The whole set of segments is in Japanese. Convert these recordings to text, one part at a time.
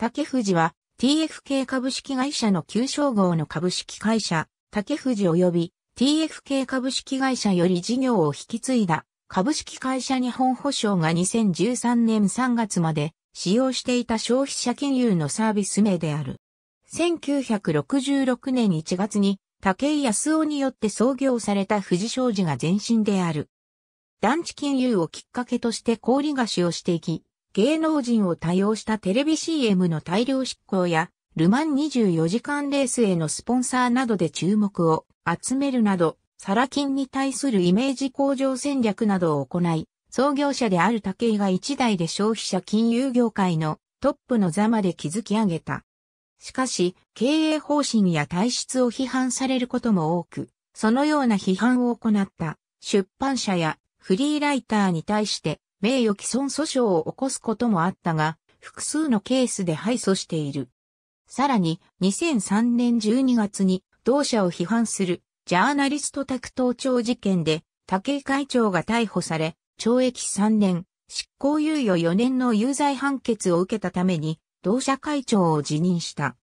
竹藤は TFK 株式会社の旧称号の株式会社、竹藤及び TFK 株式会社より事業を引き継いだ株式会社日本保証が2013年3月まで使用していた消費者金融のサービス名である。1966年1月に竹井康夫によって創業された富士商事が前身である。団地金融をきっかけとして氷菓子をしていき、芸能人を多用したテレビ CM の大量執行や、ルマン24時間レースへのスポンサーなどで注目を集めるなど、サラ金に対するイメージ向上戦略などを行い、創業者である武井が一代で消費者金融業界のトップの座まで築き上げた。しかし、経営方針や体質を批判されることも多く、そのような批判を行った出版社やフリーライターに対して名誉毀損訴訟を起こすこともあったが、複数のケースで敗訴している。さらに、2003年12月に、同社を批判する、ジャーナリスト宅盗庁事件で、武井会長が逮捕され、懲役3年、執行猶予4年の有罪判決を受けたために、同社会長を辞任した。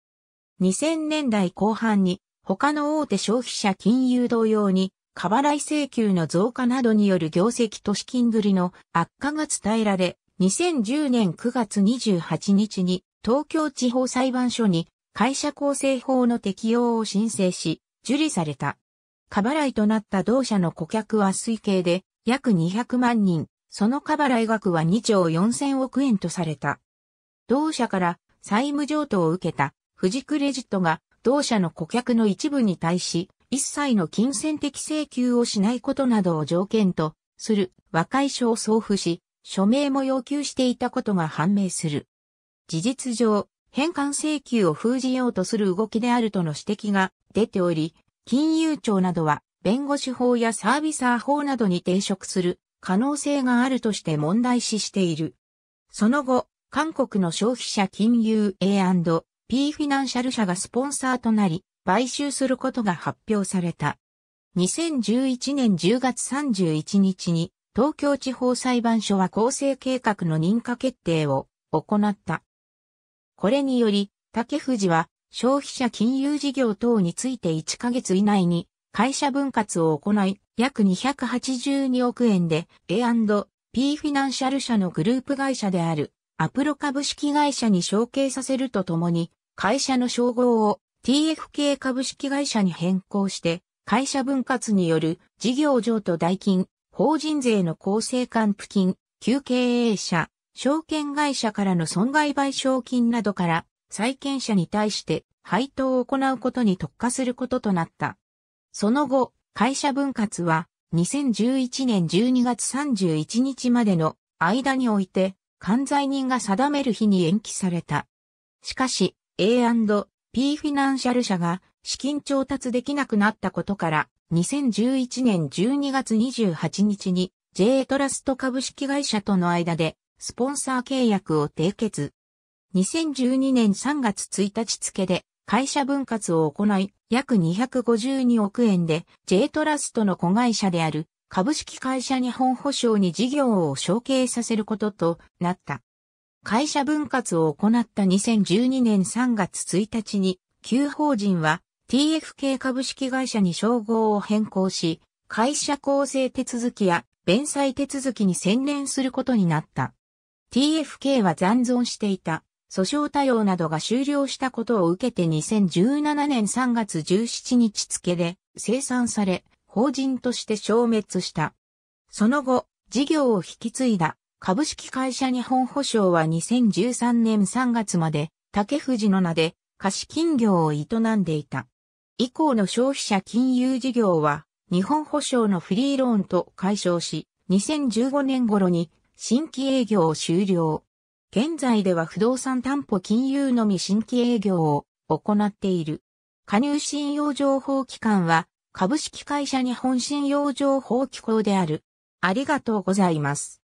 2000年代後半に、他の大手消費者金融同様に、過払い請求の増加などによる業績と資金繰りの悪化が伝えられ、2010年9月28日に東京地方裁判所に会社構成法の適用を申請し、受理された。過払いとなった同社の顧客は推計で約200万人、その過払い額は2兆4000億円とされた。同社から債務譲渡を受けた富士クレジットが同社の顧客の一部に対し一切の金銭的請求をしないことなどを条件とする和解書を送付し、署名も要求していたことが判明する。事実上、返還請求を封じようとする動きであるとの指摘が出ており、金融庁などは弁護士法やサービサー法などに抵触する可能性があるとして問題視している。その後、韓国の消費者金融 A&P フィナンシャル社がスポンサーとなり、買収することが発表された。2011年10月31日に東京地方裁判所は構成計画の認可決定を行った。これにより、竹藤は消費者金融事業等について1ヶ月以内に会社分割を行い、約282億円で A&P フィナンシャル社のグループ会社であるアプロ株式会社に承継させるとともに、会社の称号を TFK 株式会社に変更して、会社分割による事業譲渡代金、法人税の厚生還付金、旧経営者、証券会社からの損害賠償金などから、債権者に対して配当を行うことに特化することとなった。その後、会社分割は2011年12月31日までの間において、関罪人が定める日に延期された。しかし、a P フィナンシャル社が資金調達できなくなったことから、2011年12月28日に J トラスト株式会社との間でスポンサー契約を締結。2012年3月1日付で会社分割を行い、約252億円で J トラストの子会社である株式会社日本保証に事業を承継させることとなった。会社分割を行った2012年3月1日に、旧法人は TFK 株式会社に称号を変更し、会社構成手続きや弁済手続きに専念することになった。TFK は残存していた訴訟対応などが終了したことを受けて2017年3月17日付で生産され、法人として消滅した。その後、事業を引き継いだ株式会社日本保証は2013年3月まで竹藤の名で貸金業を営んでいた。以降の消費者金融事業は日本保証のフリーローンと解消し、2015年頃に新規営業を終了。現在では不動産担保金融のみ新規営業を行っている。加入信用情報機関は株式会社日本信用情報機構である。ありがとうございます。